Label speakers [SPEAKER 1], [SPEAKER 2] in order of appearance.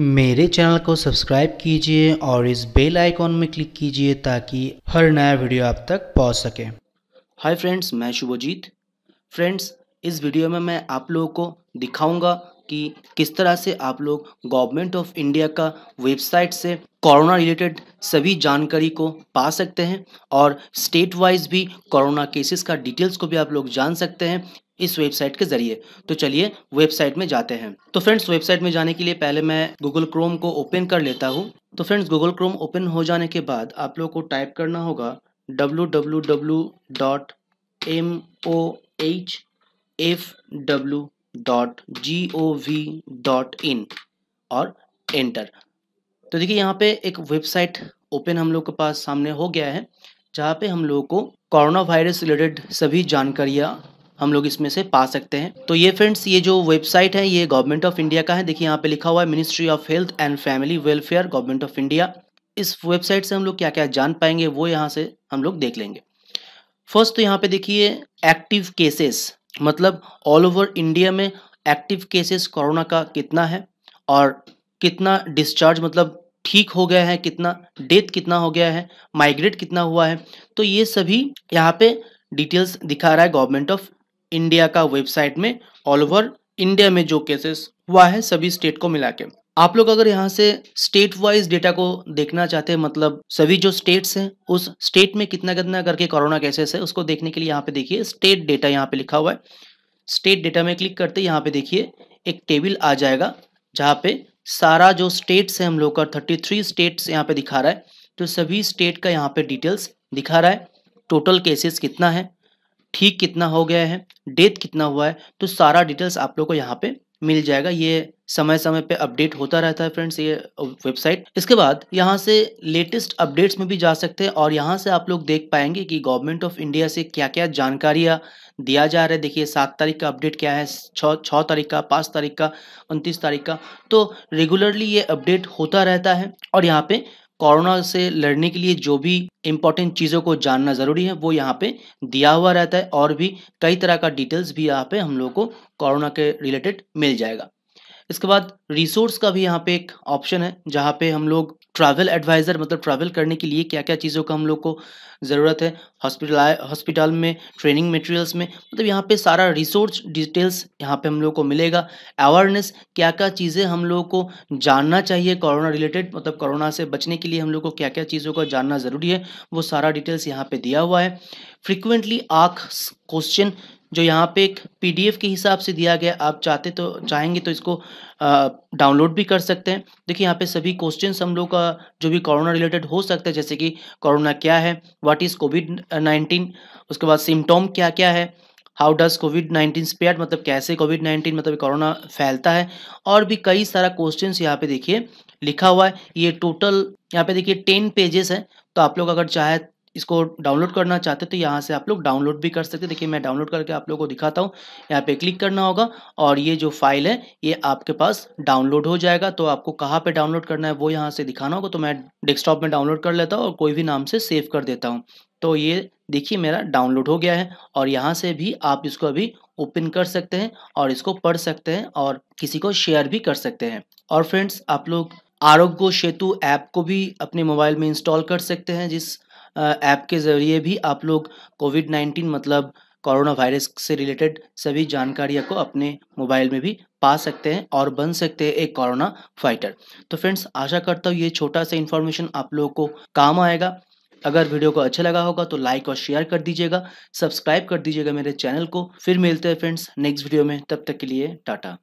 [SPEAKER 1] मेरे चैनल को सब्सक्राइब कीजिए और इस बेल आइकॉन में क्लिक कीजिए ताकि हर नया वीडियो आप तक पहुंच सके हाय फ्रेंड्स मैं शुभजीत फ्रेंड्स इस वीडियो में मैं आप लोगों को दिखाऊंगा कि किस तरह से आप लोग गवर्नमेंट ऑफ इंडिया का वेबसाइट से कोरोना रिलेटेड सभी जानकारी को पा सकते हैं और स्टेट वाइज भी कोरोना केसेस का डिटेल्स को भी आप लोग जान सकते हैं इस वेबसाइट के जरिए तो चलिए वेबसाइट में जाते हैं तो फ्रेंड्स वेबसाइट में जाने के लिए पहले मैं गूगल क्रोम को ओपन कर लेता हूँ तो फ्रेंड्स गूगल क्रोम ओपन हो जाने के बाद आप लोग को टाइप करना होगा W W W dot M O H F W dot G O V dot in और एंटर तो देखिए यहाँ पे एक वेबसाइट ओपन हम लोग के पास सामने हो गया है जहाँ पे हम लोग को कोरोना वायरस रिलेटेड सभी जानकारियाँ हम लोग इसमें से पा सकते हैं तो ये फ्रेंड्स ये जो वेबसाइट है ये गवर्नमेंट ऑफ इंडिया का है देखिए यहाँ पे लिखा हुआ है ministry of health and family welfare government of India इस वेबसाइट से हम लोग क्या क्या जान पाएंगे वो यहाँ से हम लोग देख लेंगे फर्स्ट तो यहाँ पे देखिए एक्टिव केसेस मतलब ऑल ओवर इंडिया में एक्टिव केसेस कोरोना का कितना है और कितना डिस्चार्ज मतलब ठीक हो गया है कितना डेथ कितना हो गया है माइग्रेट कितना हुआ है तो ये सभी यहाँ पे डिटेल्स दिखा रहा है गवर्नमेंट ऑफ इंडिया का वेबसाइट में ऑल ओवर इंडिया में जो केसेस हुआ है सभी स्टेट को मिला के आप लोग अगर यहाँ से स्टेट वाइज डेटा को देखना चाहते हैं मतलब सभी जो स्टेट्स हैं उस स्टेट में कितना कितना करके कोरोना केसेस है उसको देखने के लिए यहाँ पे देखिए स्टेट डेटा यहाँ पे लिखा हुआ है स्टेट डेटा में क्लिक करते यहाँ पे देखिए एक टेबल आ जाएगा जहाँ पे सारा जो स्टेट्स है हम लोग का थर्टी थ्री स्टेट्स यहाँ पे दिखा रहा है तो सभी स्टेट का यहाँ पे डिटेल्स दिखा रहा है टोटल केसेस कितना है ठीक कितना हो गया है डेथ कितना हुआ है तो सारा डिटेल्स आप लोग को यहाँ पे मिल जाएगा ये समय समय पे अपडेट होता रहता है फ्रेंड्स ये वेबसाइट इसके बाद यहाँ से लेटेस्ट अपडेट्स में भी जा सकते हैं और यहाँ से आप लोग देख पाएंगे कि गवर्नमेंट ऑफ इंडिया से क्या क्या जानकारियाँ दिया जा रहा है देखिए सात तारीख का अपडेट क्या है छः छः तारीख का पाँच तारीख का उनतीस तारीख का तो रेगुलरली ये अपडेट होता रहता है और यहाँ पे कोरोना से लड़ने के लिए जो भी इम्पोर्टेंट चीज़ों को जानना ज़रूरी है वो यहाँ पे दिया हुआ रहता है और भी कई तरह का डिटेल्स भी यहाँ पे हम लोग को कोरोना के रिलेटेड मिल जाएगा इसके बाद रिसोर्स का भी यहाँ पे एक ऑप्शन है जहाँ पे हम लोग ट्रैवल एडवाइज़र मतलब ट्रैवल करने के लिए क्या क्या चीज़ों का हम लोग को ज़रूरत है हॉस्पिटल हॉस्पिटल में ट्रेनिंग मटेरियल्स में मतलब यहाँ पे सारा रिसोर्स डिटेल्स यहाँ पे हम लोग को मिलेगा अवेयरनेस क्या क्या चीज़ें हम लोग को जानना चाहिए कोरोना रिलेटेड मतलब कोरोना से बचने के लिए हम लोग को क्या क्या चीज़ों का जानना ज़रूरी है वो सारा डिटेल्स यहाँ पर दिया हुआ है फ्रिक्वेंटली आख क्वेश्चन जो यहाँ पे एक पीडीएफ के हिसाब से दिया गया आप चाहते तो चाहेंगे तो इसको डाउनलोड भी कर सकते हैं देखिए यहाँ पे सभी क्वेश्चन हम लोग का जो भी कोरोना रिलेटेड हो सकता है जैसे कि कोरोना क्या है व्हाट इज़ कोविड नाइन्टीन उसके बाद सिम्टोम क्या क्या है how does COVID nineteen spread मतलब कैसे कोविड नाइन्टीन मतलब कोरोना फैलता है और भी कई सारा क्वेश्चन यहाँ पे देखिए लिखा हुआ है ये टोटल यहाँ पे देखिए टेन पेजेस है तो आप लोग अगर चाहे इसको डाउनलोड करना चाहते तो यहाँ से आप लोग डाउनलोड भी कर सकते देखिए मैं डाउनलोड करके आप लोगों को दिखाता हूँ यहाँ पे क्लिक करना होगा और ये जो फाइल है ये आपके पास डाउनलोड हो जाएगा तो आपको कहाँ पे डाउनलोड करना है वो यहाँ से दिखाना होगा तो मैं डेस्कटॉप में डाउनलोड कर लेता हूँ और कोई भी नाम से सेव कर देता हूँ तो ये देखिए मेरा डाउनलोड हो गया है और यहाँ से भी आप इसको अभी ओपन कर सकते हैं और इसको पढ़ सकते हैं और किसी को शेयर भी कर सकते हैं और फ्रेंड्स आप लोग आरोग्य सेतु ऐप को भी अपने मोबाइल में इंस्टॉल कर सकते हैं जिस ऐप के ज़रिए भी आप लोग कोविड नाइन्टीन मतलब कोरोना वायरस से रिलेटेड सभी जानकारियाँ को अपने मोबाइल में भी पा सकते हैं और बन सकते हैं एक कोरोना फाइटर तो फ्रेंड्स आशा करता हूँ ये छोटा सा इन्फॉर्मेशन आप लोगों को काम आएगा अगर वीडियो को अच्छा लगा होगा तो लाइक और शेयर कर दीजिएगा सब्सक्राइब कर दीजिएगा मेरे चैनल को फिर मिलते हैं फ्रेंड्स नेक्स्ट वीडियो में तब तक के लिए टाटा